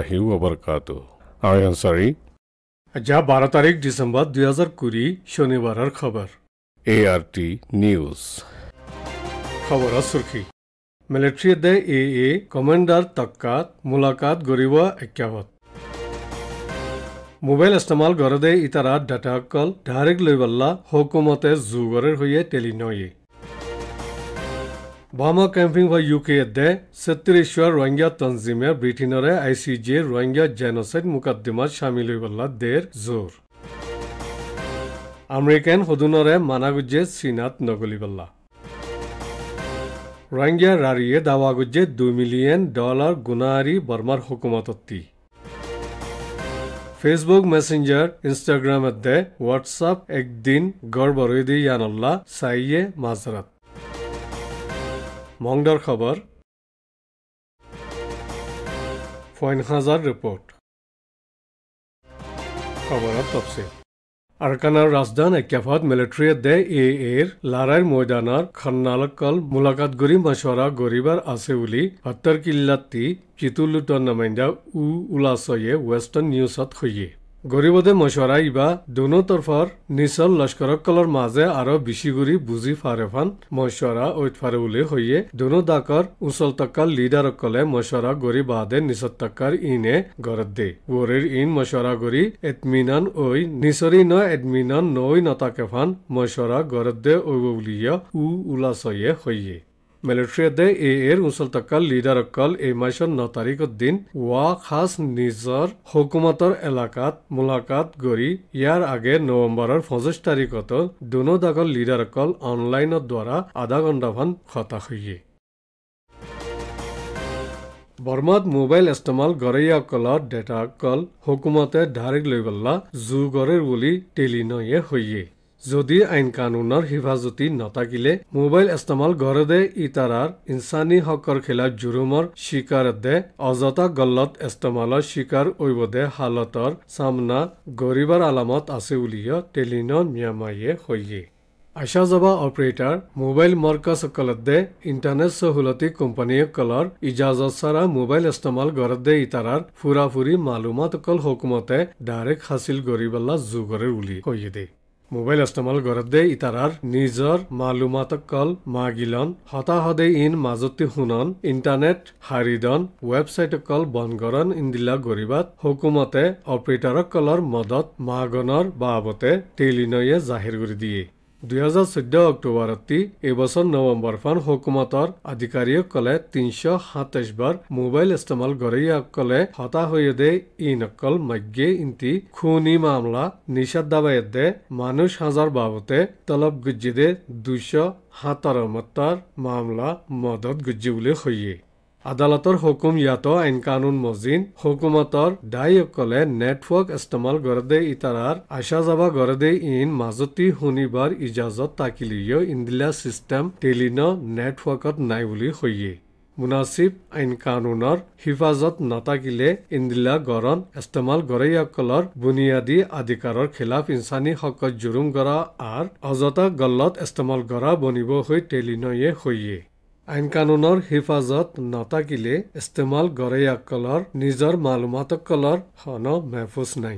ৰহমতুল্লাহি ৱবৰকাতু আয়ানচাৰী যা বাৰ তাৰিখ ডিচেম্বৰ দুই হাজাৰ কুৰি শনিবাৰৰ খবৰ এ আৰ টি নিউজ খবৰৰ চুৰ্খী মিলিট্ৰীয়ে দে এ এ কমাণ্ডাৰ তক্কাত মোলাকাত গঢ়িব একাৱত মোবাইল ইষ্টেমাল গড়ে ইতাৰা ডাটা ধাৰিক লৈ বাল্লা হুকুমতে যোগৰে হৈয়ে টেলিনয়েই ক্যাম্পিং বা ইউকে UK'de Satrishwar রোহিঙ্গা তনজিমে ব্রিটেনরে ICJ রোহিঙ্গা জেনোসাইড সামিল শামিল হইবল্লা দের জোর আমেরিকান সদনরে মানাগুজে চীনাত নগলিবল্লা রোহিঙ্গা রারিয়ে দাওয়াগুজে দুই মিলিয়ন ডলার গুণাহারি বর্মার হুকুমতত্তি ফেসবুক মেসেঞ্জার ইনস্টাগ্রামে দে হোয়াটসঅ্যাপ একদিন গড় বরৈদি ইয়ানল্লা সাইয়ে মাজরাত মংদৰ খবৰ ফইনসাজাৰ ৰিপৰ্ট খবৰৰ তপচিল আৰকানৰ ৰাজধান একেফত মিলিটাৰীয়ে দে এ এৰ লাৰাইৰ ময়দানৰ খন্নালকল মুলাকাত গুৰি মাছৰা গৰিবাৰ আছে বুলি ভট্টৰ কিল্লাটি জিতুলুটৰ নামাইণ্ডা উ উলাচয়ে ৱেষ্টাৰ্ণ নিউজত সৈয়ে গৰিবদে মশৰা ইবা দুনো তৰফৰ নিচল লস্কৰক কলৰ মাজে আৰু বিচিগুৰি বুজি ফাৰেফান মশৰা ঐত ফাৰে বুলি হৈয়ে দুনো ডাকৰ উচল টক্কাৰ লিডাৰসকলে মশৰা গৰি বাদে নিচত টক্কাৰ ইনে গড়ত দে গৰিৰ ইন মশৰা গৰি এডমিনন ঐ নিচৰি ন এডমিনন নৈ নতাকে ফান মশৰা গড়ত দে ঐ বুলি উ উলাচয়ে হৈয়ে মেলেট্ৰিয়া দে এ এৰ উচলতকাল লিডাৰসকল এই মাছৰ ন তাৰিখৰ দিন ৱা খাচ নিজৰ হুকুমতৰ এলেকাত মোলাকাত কৰি ইয়াৰ আগে নৱেম্বৰৰ পঁচিছ তাৰিখত দুনো দাগৰ লিডাৰসকল অনলাইনৰ দ্বাৰা আধা ঘণ্টাখন খতা হৈয়ে বৰ্মাত মোবাইল ইস্তেমাল গৰৈয়াসকলৰ ডেটাসকল হুকুমতে ধাৰিক লৈ গল্লা যোগৰে বুলি টেলিনয়ে হৈয়ে যদি আইন কানুনৰ হিফাজতি নাথাকিলে মোবাইল ইস্তেমাল গঢ় দে ইতাৰাৰ ইনচানী হকৰ খেলা জুৰুমৰ শিকাৰ দে অযথা গল্লত ইস্তেমালৰ শিকাৰ ঐব দে হালতৰ চামনা গৰিবৰ আলামত আছে বুলিও টেলিন ম্যামায়ে হৈয়ে আশা জবা অপাৰেটৰ মোবাইল মৰ্কাসকলত দে ইণ্টাৰনেট চহুলতি কোম্পানীসকলৰ ইজাজত চাৰা মোবাইল ইস্তেমাল গঢ় দে ইতাৰাৰ ফুৰা ফুৰি মালুমাতসকল হুকুমতে ডাইৰেক্ট হাচিল গঢ়িবলা যোগৰে বুলি কৈয়ে দেই মোবাইল ইস্তেমাল কৰে ইতাৰাৰ নিজৰ মালুমাতকল মাগিলন হতাহদে ইন মাজতে শুনন ইণ্টাৰনেট হাৰিদন ৱেবছাইটকল বনগৰণ ইনদিলা গৰিবাত হুকুমতে কলৰ মদত মাগনৰ বাবতে টেলিনয়ে জাহিৰ কৰি দিয়ে দুহেজাৰ চৈধ্য অক্টোবৰত তি এইবছৰ নৱেম্বৰখন হুকুমতৰ আধিকাৰীসকলে তিনিশ সাতাইছ বাৰ মোবাইল ইষ্টেমাল গৰীসকলে হতাশয়েদে ই নকল মজ্ঞে ইন্তি খুনি মামলা নিষেধাবায়েদে মানুহ হাজাৰ বাবতে তলব গুজিদে দুশ সাতাৰ মতাৰ মামলা মদত গুজি বুলি সহিয়ে আদালতৰ হুকুম ইয়াত আইন কানুন মজিন হুকুমতৰ দায়ীসকলে নেটৱৰ্ক ইস্তেমাল গৰদে ইটাৰাৰ আশা যাবা গৰদে ইন মাজতি শনিবাৰ ইজাজত তাকিলিঅ ইন্দিলা ছিষ্টেম টেলিন নেটৱৰ্কত নাই বুলি সৈয়ে মুনাচিব আইন কানুনৰ হিফাজত নাথাকিলে ইন্দিলা গৰণ ইস্তেমাল গৰৈয়াসকলৰ বুনিয়াদী আধিকাৰৰ খিলাফ ইনচানী হকত জুৰুম গৰা আৰ অযথা গলত ইস্তেমাল গৰা বনিব হৈ টেলিনয়ে সৈয়ে আইন কানুনৰ হিফাজত নতাকিলে ইস্তেমাল গৰেয়াসকলৰ নিজৰ মালুমাতসকলৰ হন মেহফুজ নাই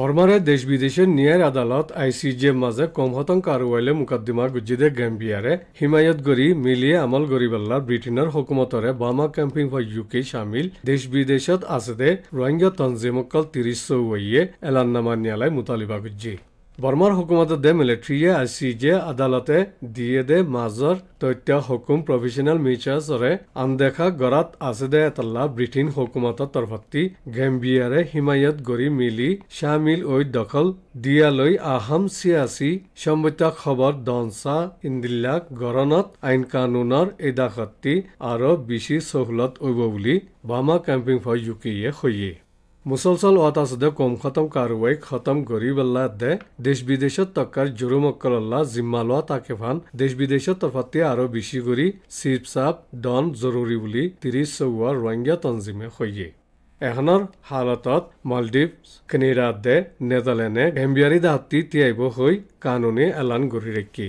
বর্মারে দেশ বিদেশের নিয়ার আদালত আইসিজে মাঝে কমহতং হতং কারুয়াইলে মুকদ্দিমা গুজিদে গেম্বিয়ারে হিমায়ত গরি মিলিয়ে আমল গরিবাল্লা ব্রিটেনের হকুমতরে বামা ক্যাম্পিং ফর ইউকে সামিল দেশ বিদেশত আছে দে রোহিঙ্গা তঞ্জিমকল তিরিশ চৌয়ে এলান্নামা নিয়ালায় মুতালিবা গুজি বৰ্মাৰ হুকুমতে দে মিলিট্ৰীয়ে আই চি জে আদালতে দিয়ে দে মাজৰ তথ্য হুকুম প্ৰভিচনেল মিচাৰ্চৰে আনদেখা গৰাত আছে দে এটাল্লা ব্ৰিটিন হুকুমতৰ তৰফতি গেম্বিয়াৰে হিমায়ত গৰি মিলি চামিল ঐ দখল দিয়ালৈ আহাম চিয়াচি সম্বিত খবৰ দনচা ইন্দিল্লা গৰণত আইন কানুনৰ এইদাসত্তি আৰু বেছি চহলত অব বুলি বামা কেম্পিং ফৰ ইউকেয়ে সৈয়ে মুছলচল ৱাটাছদে কম খতম কাৰৱাইক খতম কৰি বেলা দে দেশ বিদেশত তক্কাৰ জুৰুম অকল্লা জিম্মা লোৱা তাকে ফান দেশ বিদেশত তফাতে আৰু বেছি কৰি চিপ ডন জৰুৰী বুলি ত্ৰিছ চৌৱা ৰোহিংগা তঞ্জিমে সৈয়ে এখনৰ হালতত মালদ্বীপ কেনেডাত দে নেডাৰলেণ্ডে গেম্বিয়াৰী দাহতি তিয়াইব হৈ কানুনী এলান গুৰি ৰাখি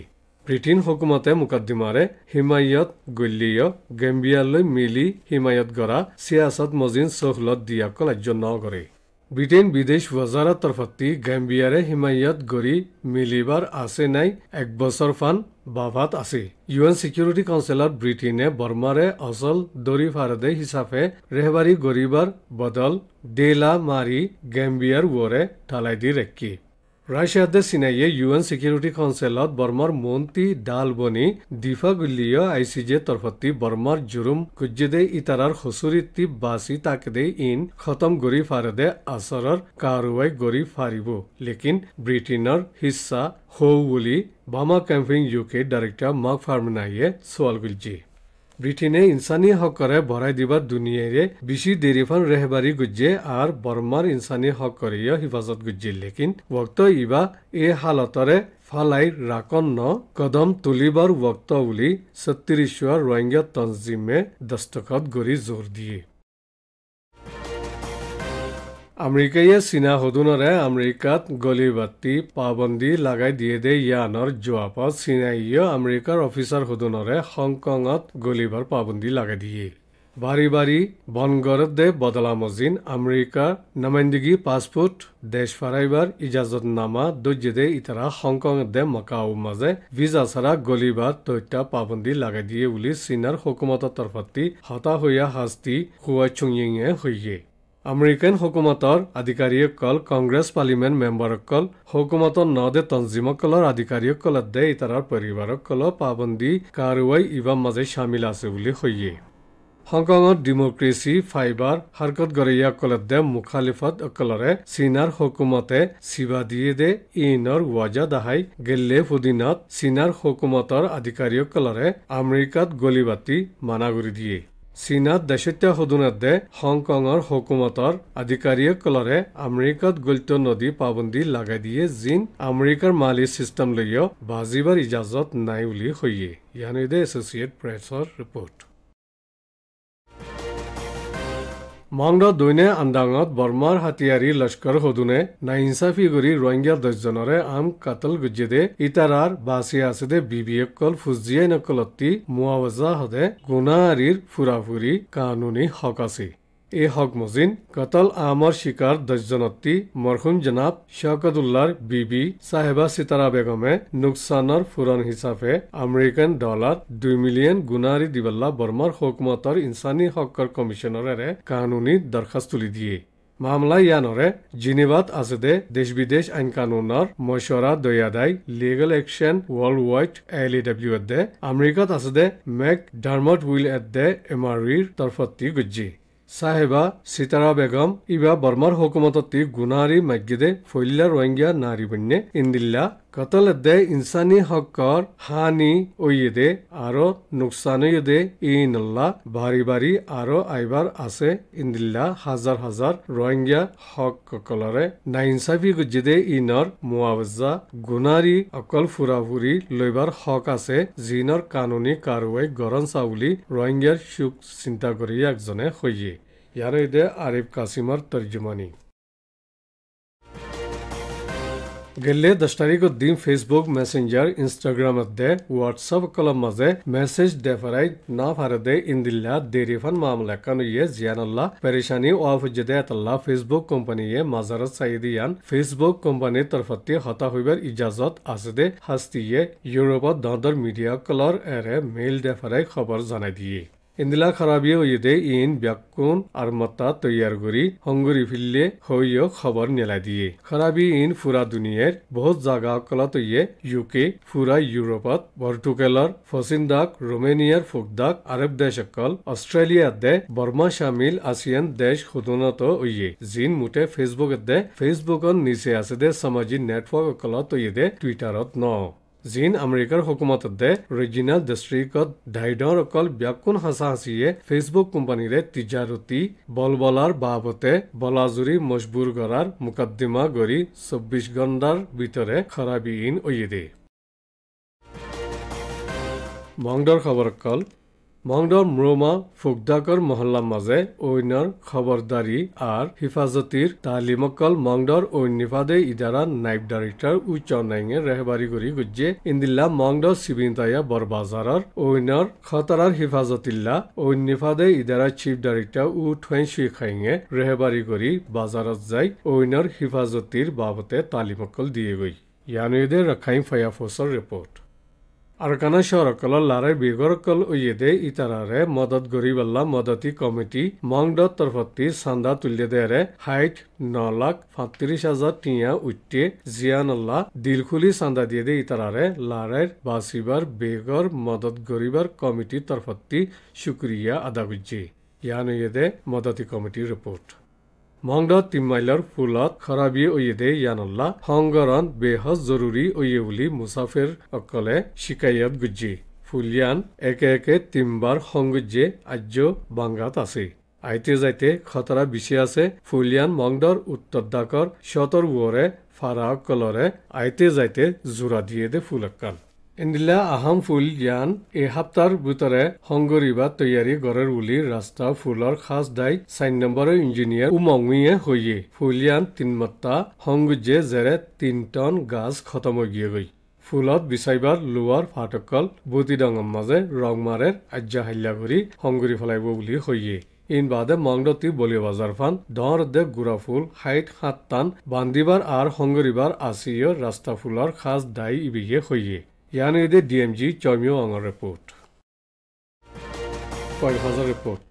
ব্ৰিটেইন হুকুমতে মোকদ্দমাৰে হিমায়ত গুল্লিয় গেম্বিয়ালৈ মিলি হিমায়ত গৰা চিয়াছত মজিন চহলত দিয়াক ৰাজ্য ন কৰে ব্ৰিটেইন বিদেশ বজাৰৰ তৰফতি গেম্বিয়াৰে হিমায়ত গৰি মিলিবাৰ আছে নাই এক বছৰ ফান বাভাত আছে ইউ এন ছিকিউৰিটি কাউঞ্চিলত ব্ৰিটেইনে বৰ্মাৰে অচল দৰি ফাৰদে হিচাপে ৰেহবাৰী গৰিবৰ বদল ডেলা মাৰি গেম্বিয়াৰ ৱৰে ঢালাই দি ৰেকি ৰাছিয়াতে চীনাইয়ে ইউ এন ছিকিউৰিটি কাউঞ্চিলত বৰ্মাৰ মন্ত্ৰী ডালবনি দীফাগুলীয় আই চি জে তৰফতি বৰ্মাৰ জুৰুম কুজ্জেদে ইটাৰাৰ সঁচুৰিতি বাচি তাক দে ইন খতম গৰি ফাৰেদে আচৰৰ কাৰুৱাই গৰি ফাৰিব লেকিন ব্ৰিটেইনৰ হিচা হৌ বুলি বামা কেম্পিং ইউ কেৰ ডাইৰেক্টৰ মাক ফাৰ্মনাইয়ে চোৱাল গুলজি ব্ৰিটেইনে ইনচানী হকৰে ভৰাই দিবা দুনিয়াৰে বিছি দেৰিফান ৰেহবাৰী গুজ্জে আৰু বৰ্মাৰ ইনচানী হকৰীয় হিফাজত গুজ্জিল লেকিন ভক্ত ইবা এই হালতৰে ফালাই ৰাকন্ন কদম তুলিবৰ ভক্ত বুলি ছত্ৰিশ ৰোহিংগা তঞ্জিমে দস্তখত গুৰি জোৰ দিয়ে আমেৰিকাইয়ে চীনা সদনৰে আমেৰিকাত গলি গলিবাতি পাবন্দী লগাই দিয়ে দে ইয়ানৰ জোৱাপত চীনাই আমেৰিকাৰ অফিচাৰ সদনৰে হংকঙত গলিবাৰ পাবন্দী লগাই দিয়ে বাৰী বাৰী বনগৰত দে বদলা মজিন আমেৰিকা নমাইন্দগী পাছপোৰ্ট দেশ ফাৰাইবাৰ ইজাজত নামা দৰ্জে দে ইতাৰা হংকং দে মকাউ মাজে ভিজা গলি বাৰ তথ্য পাবন্দী লগাই দিয়ে বুলি চীনৰ হুকুমতৰ তৰফতি হতাশয়া শাস্তি হোৱা চুঙিঙে হৈয়ে আমেৰিকান হকুমতর আধিকারিক কল কংগ্রেস পার্লিমেন্ট মেম্বর কল হকুমত নদে তঞ্জিম কলর আধিকারিক কল দে ইতার পরিবার কল পাবন্দি কারুয়াই ইবাম মাজে সামিল আছে বুলি হইয়ে হংকঙত ডেমক্রেসি ফাইবাৰ হারকত গরিয়া কলত দে মুখালিফত অকলরে চীনার হকুমতে সিবা দিয়ে দে ইনর ওয়াজা দাহাই গেল্লে ফুদিনত চীনার হকুমতর আধিকারিক কলরে আমেরিকাত গলিবাতি মানাগুড়ি দিয়ে চীনাত দেশত্যা সদনাতে হংকঙৰ হকুমতৰ আধিকাৰীয়ে কলৰে আমেৰিকাত গল্ট নদী পাবন্দী লগাই দিয়ে জিন আমেৰিকাৰ মালি চিষ্টেম লৈও বাজিবাৰ ইজাজত নাই বুলি সহিয়ে ইয়ানেদে এছ'চিয়েট প্ৰেছৰ ৰিপৰ্ট মংগ দৈনে আন্দাঙত বৰ্মাৰ হাতীয়াৰী লস্কৰ সদুনে নাইনচাফি কৰি ৰোহিংগা দহজনৰে আম কাতল গুজেদে দে ইটাৰাৰ বাচি আছে দে বিবি অকল ফুজিয়াই নকলত্তি মুৱাৱজা সদে গুণাৰীৰ ফুৰা ফুৰি হক আছে এই হকমজিন কাতাল আহমৰ শিকাৰ দশজনতী মৰহুম জনাব বি বি চাহেবা চিতাৰা বেগমে নোকচানৰ ফুৰণ হিচাপে আমেৰিকান ডলাৰ দুই মিলিয়ন গুণাৰী দিবাল্লা বৰ্মাৰ হকমতৰ ইনছানী হকৰ কমিশ্যনৰে কানুনী দৰখাস্ত তুলি দিয়ে মামলা ইয়ানৰে জিনিবাত আছে দে দেশ বিদেশ আইন কানুনৰ মচৰা দয়াদাই legal action world wide L E W এট দে আমেৰিকাত আছে দে মেক ডাৰ্মট উইল এট দে এমাৰিৰ তৰফত্তি গুজ্জি চাহেবা চিতাৰা বেগম ইবা বৰ্মাৰ হকুমতী তি গুণাৰী মাগ্যদে ফৈল্যা ৰোহিংগীয়া নাৰী বন্যে ইন্দিল্লা ಕತಲದ್ದೆ ಇನ್ಸಾನಿ ಹಕ್ಕರ್ ಹಾನಿ ಒಯ್ಯದೆ ಆರೋ ನುಕ್ಸಾನು ಇದೆ ಏನಲ್ಲ ಬಾರಿ ಬಾರಿ ಆರೋ ಐಬಾರ್ ಆಸೆ ಇಂದಿಲ್ಲ ಹಜಾರ್ ಹಜಾರ್ ರೋಹಿಂಗ್ಯಾ ಹಕ್ ಕಲರೆ ನೈನ್ಸಾಫಿ ಗುಜ್ಜಿದೆ ಇನರ್ ಮುವಾವಜ್ಜಾ ಗುನಾರಿ ಅಕಲ್ ಫುರಾಫುರಿ ಲೈಬಾರ್ ಹಕ್ ಆಸೆ ಜೀನರ್ ಕಾನೂನಿ ಕಾರ್ವೈ ಗರನ್ ಸಾವುಲಿ ರೋಹಿಂಗ್ಯಾರ್ ಶುಕ್ ಚಿಂತಾ ಕರಿ ಯಾಕ್ ಜನೆ ಹೊಯ್ಯೆ ಯಾರ ಇದೆ ಆರಿಫ್ ಕಾಸಿಮರ್ ತರ್ಜುಮಾನಿ গেলে দহ তাৰিখ দিন ফেচবুক মেছেঞ্জাৰ ইনষ্টাগ্ৰামত দে হোৱাটছএপ কলম মাজে মেছেজ দে ফাৰাই না ফাৰে দে ইন্দিল্লা দেৰি ফান মামলা কান ইয়ে জিয়ানল্লা পেৰিচানী ৱাফ জেদে এটল্লা ফেচবুক কোম্পানীয়ে মাজাৰত চাইদি আন ফেচবুক কোম্পানীৰ তৰফতে হতা হৈবাৰ ইজাজত আছে দে হাস্তিয়ে ইউৰোপত দহদৰ মিডিয়া কলৰ এৰে মেইল দে ফাৰাই খবৰ জনাই দিয়ে ইন্দিলা খৰাবিয়ে ইন ব্যাকুন আৰু মতা তৈয়াৰ কৰি সংগুৰি ফিল্লে হৈয় খবৰ নেলাই দিয়ে খৰাবি ইন ফুৰা দুনিয়াৰ বহুত জাগা কলাত ইউকে ফুৰা ইউৰোপত পৰ্টুগালৰ ফচিন্দাক ৰোমেনিয়াৰ ফুকদাক আৰৱ দেশসকল অষ্ট্ৰেলিয়াত দে বৰ্মা চামিল আছিয়ান দেশ সোধনত ইয়ে জিন মুঠে ফেচবুকত দে ফেচবুকত নিচে আছে দে সামাজিক নেটৱৰ্ক অকলত ইয়ে দে টুইটাৰত ন জিন আমেৰিকাৰ হুকুমত দে ৰিজিনেল ডিষ্ট্ৰিক্টত ডাইডৰ অকল ব্যাকুন হাঁচা হাঁচিয়ে ফেচবুক কোম্পানীৰে তিজাৰতি বলবলাৰ বাবতে বলাজুৰি মজবুৰ গড়াৰ মোকদ্দমা গঢ়ি চৌব্বিছ ঘণ্টাৰ ভিতৰে খৰাবিহীন ঐয়েদে মংগৰ খবৰ কল মংদৰ মুৰমা ফুকদাকৰ মহল্লাৰ মাজে অন্যৰ খবৰদাৰী আৰু হিফাজতীৰ তালিমকল মংডৰ অন্যফাদে ইদাৰা নাইব ডাইৰেক্টৰ উচ্চ নাইঙে ৰেহবাৰী কৰি গুজিয়ে ইন্দিল্লা মংডৰ চিবিনতায়া বৰবাজাৰৰ অন্যৰ খতৰাৰ হিফাজতিল্লা অন্যফাদে ইদাৰা চিফ ডাইৰেক্টৰ উ ঠুৱাই চুই খাইঙে ৰেহবাৰী কৰি বাজাৰত যাই অন্যৰ হিফাজতীৰ বাবতে তালিমকল দিয়ে গৈ ইয়ানুইদে ৰখাই ফায়াফৰ্চৰ ৰিপৰ্ট আরকানা সরকল লারে বেগরকল উইয়েদে ইতারারে মদত গরিবাল্লা মদতি কমিটি মংড তরফতি সান্দা তুলে দেয়ারে হাইট ন লাখ ফাত্রিশ হাজার টিয়া উঠতে জিয়ানল্লা দিলখুলি সান্দা দিয়ে দে ইতারারে লারে বাসিবার বেগর মদত গরিবার কমিটি তরফতি শুক্রিয়া আদা করছে ইয়ান উইয়েদে মদতি কমিটি রিপোর্ট মংগ তিম্মাইলৰ ফুলত খৰাবী ঐয়েদে ইয়ানল্লা সংগৰণ বেহজ জৰুৰী অয়ে বুলি মুছাফিৰ অকলে শিকায়ত গুজি ফুলিয়ান একে একে তিম্বাৰ সংগুজ্যে আজ্য বাংগাত আছে আইতে যাইতে খতৰা বিচি আছে ফুলিয়ান মংগৰ উত্তৰদাকৰ শতৰ ৱৰে ফাৰা কলৰে আইতে যাইতে জোৰা দিয়ে দে ফুলকাল এন্দিলা আহাম ফুল জ্ঞান এই সপ্তাহৰ ভিতৰে সংগৰি বা তৈয়াৰী গড়ৰ বুলি ৰাস্তা ফুলৰ সাজ দাই চাৰি নম্বৰৰ ইঞ্জিনিয়াৰ উমঙিয়ে হৈয়ে ফুলিয়ান তিনমত্তা সংগুজে জেৰে তিন টন গাজ খতম হৈ গৈ ফুলত বিচাৰিবাৰ লোৱাৰ ফাটকল বুটিডঙৰ মাজে ৰংমাৰে আজ্যা হাল্যা কৰি সংগুৰি ফলাইব বুলি হৈয়ে ইন বাদে মংগতি বলি বজাৰ ফান দৰ দে গুড়া ফুল হাইট সাত টান বান্ধিবাৰ আৰু সংগৰিবাৰ আছিয় ৰাস্তা ফুলৰ সাজ দাই ইভিহে হৈয়ে Yani'de DMG Camio Anga Report. Koyhazar Report.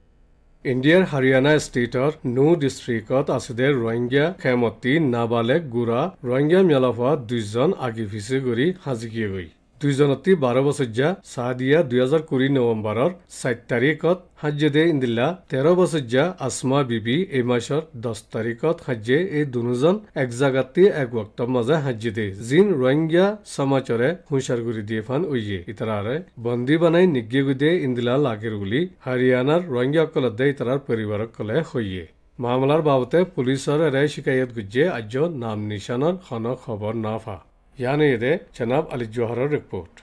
ইণ্ডিয়াৰ হাৰিয়ানা ষ্টেটৰ নো ডিষ্ট্ৰিক্টত আছে দে ৰোহিংগীয়া খেমতী নাবালেক গুড়া ৰোহিংগীয়া মেলাফত দুজন আগি ভিচি কৰি সাজিকিয়ে গৈ দুজনতী বাৰ বছৰীয়া চাহ চাহদিয়া দুহেজাৰ কুৰি নৱেম্বৰৰ চাৰি তাৰিখত সাজ্যদে ইন্দিলা তেৰ বছৰীয়া আছমা বিবি এই মাছৰ দহ তাৰিখত সাজ্যে এই দুনোজন এক জাগাতে এক ৱক্তৰ মাজে সাজ্যে দে জিন ৰোহিংগা সমাজৰে সুচাৰ কৰি দিয়ে ফান উইয়ে ইতাৰাৰে বন্দী বনাই নিজ্ঞে গুদে ইন্দিলা লাগিল বুলি হাৰিয়ানাৰ ৰোহিংগাসকলত দে ইতাৰাৰ পৰিবাৰক কলে হৈয়ে মামলাৰ বাবতে পুলিচৰ এৰাই শিকায়ত গুজ্জে আজ্য নাম নিচানৰ খনক খবৰ নাফা ಯಾನೇ ಇದೆ ಚೆನ್ನಬ್ ಅಲಿ ಜೋಹರ ರಿಪೋರ್ಟ್